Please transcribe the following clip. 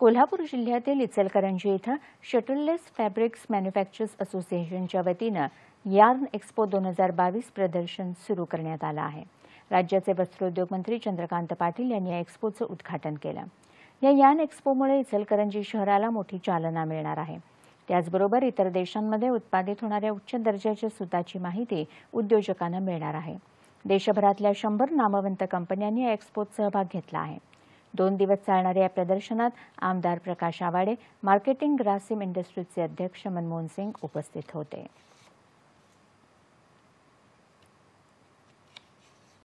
कोल्हापूर जिल्ह्यातील इचलकरंजी इथं shuttleless fabrics manufactures असोसिएशनच्या वतीनं यार्न एक्स्पो दोन हजार बावीस प्रदर्शन सुरू करण्यात आलं आहे राज्याचे वस्त्रोद्योग मंत्री चंद्रकांत पाटील यांनी या एक्स्पोचं उद्घाटन केलं या यान एक्स्पोमुळे इचलकरंजी शहराला मोठी चालना मिळणार आहे त्याचबरोबर इतर देशांमध्ये उत्पादित होणाऱ्या उच्च दर्जाच्या सुताची माहिती उद्योजकांना मिळणार आहे देशभरातल्या शंभर नामवंत कंपन्यांनी या एक्स्पोत सहभाग घेतला आहे दोन दिवस चालणाऱ्या या प्रदर्शनात आमदार प्रकाश आवाडे मार्केटिंग ग्रासिम इंडस्ट्रीजचे अध्यक्ष मनमोहन सिंग उपस्थित होते